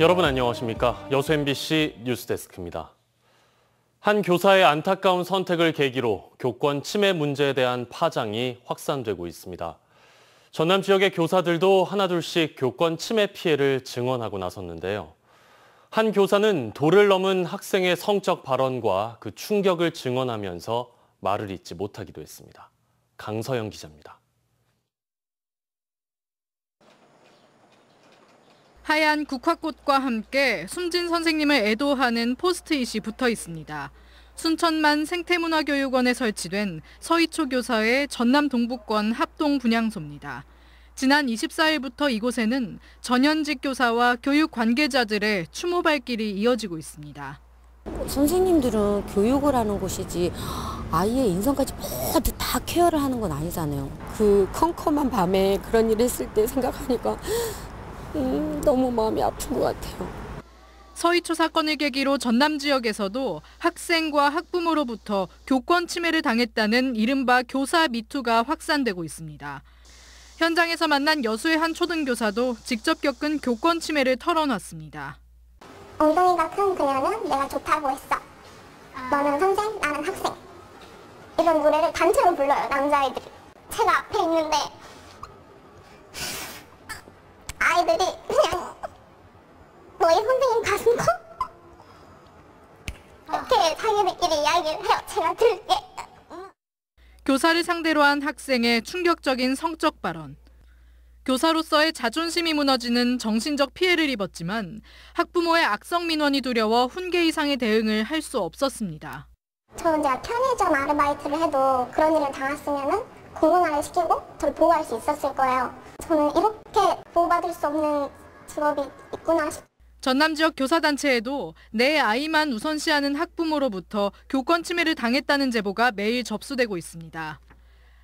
여러분 안녕하십니까? 여수 MBC 뉴스데스크입니다. 한 교사의 안타까운 선택을 계기로 교권 침해 문제에 대한 파장이 확산되고 있습니다. 전남 지역의 교사들도 하나둘씩 교권 침해 피해를 증언하고 나섰는데요. 한 교사는 도를 넘은 학생의 성적 발언과 그 충격을 증언하면서 말을 잇지 못하기도 했습니다. 강서영 기자입니다. 하얀 국화꽃과 함께 숨진 선생님을 애도하는 포스트잇이 붙어 있습니다. 순천만 생태문화교육원에 설치된 서이초 교사의 전남 동북권 합동 분향소입니다. 지난 24일부터 이곳에는 전현직 교사와 교육 관계자들의 추모 발길이 이어지고 있습니다. 선생님들은 교육을 하는 곳이지 아이의 인성까지 모두 다 케어를 하는 건 아니잖아요. 그 컴컴한 밤에 그런 일을 했을 때 생각하니까 음, 너무 마음이 아픈 것 같아요. 서희초 사건을 계기로 전남 지역에서도 학생과 학부모로부터 교권 침해를 당했다는 이른바 교사 미투가 확산되고 있습니다. 현장에서 만난 여수의 한 초등교사도 직접 겪은 교권 침해를 털어놨습니다. 엉덩이가 큰 그녀는 내가 좋다고 했어. 너는 선생, 나는 학생. 이런 노래를 단체로 불러요, 남자아들이 제가 앞에 있는데 자기들끼리 이야기를 해요. 제가 들게. 음. 교사를 상대로 한 학생의 충격적인 성적 발언. 교사로서의 자존심이 무너지는 정신적 피해를 입었지만 학부모의 악성 민원이 두려워 훈계 이상의 대응을 할 수 없었습니다. 저는 제가 편의점 아르바이트를 해도 그런 일을 당했으면 공공화를 시키고 저를 보호할 수 있었을 거예요. 저는 이렇게 보호받을 수 없는 직업이 있구나 싶 전남 지역 교사단체에도 내 아이만 우선시하는 학부모로부터 교권 침해를 당했다는 제보가 매일 접수되고 있습니다.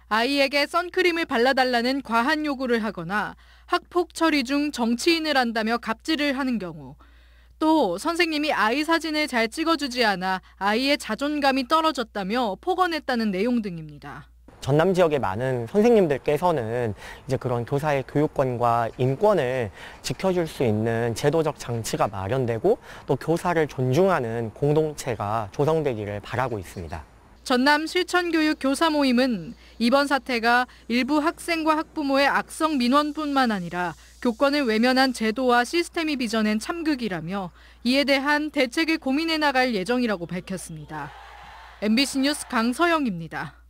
아이에게 선크림을 발라달라는 과한 요구를 하거나 학폭 처리 중 정치인을 한다며 갑질을 하는 경우 또 선생님이 아이 사진을 잘 찍어주지 않아 아이의 자존감이 떨어졌다며 폭언했다는 내용 등입니다. 전남 지역의 많은 선생님들께서는 이제 그런 교사의 교육권과 인권을 지켜줄 수 있는 제도적 장치가 마련되고 또 교사를 존중하는 공동체가 조성되기를 바라고 있습니다. 전남 실천교육 교사 모임은 이번 사태가 일부 학생과 학부모의 악성 민원뿐만 아니라 교권을 외면한 제도와 시스템이 빚어낸 참극이라며 이에 대한 대책을 고민해 나갈 예정이라고 밝혔습니다. MBC 뉴스 강서영입니다.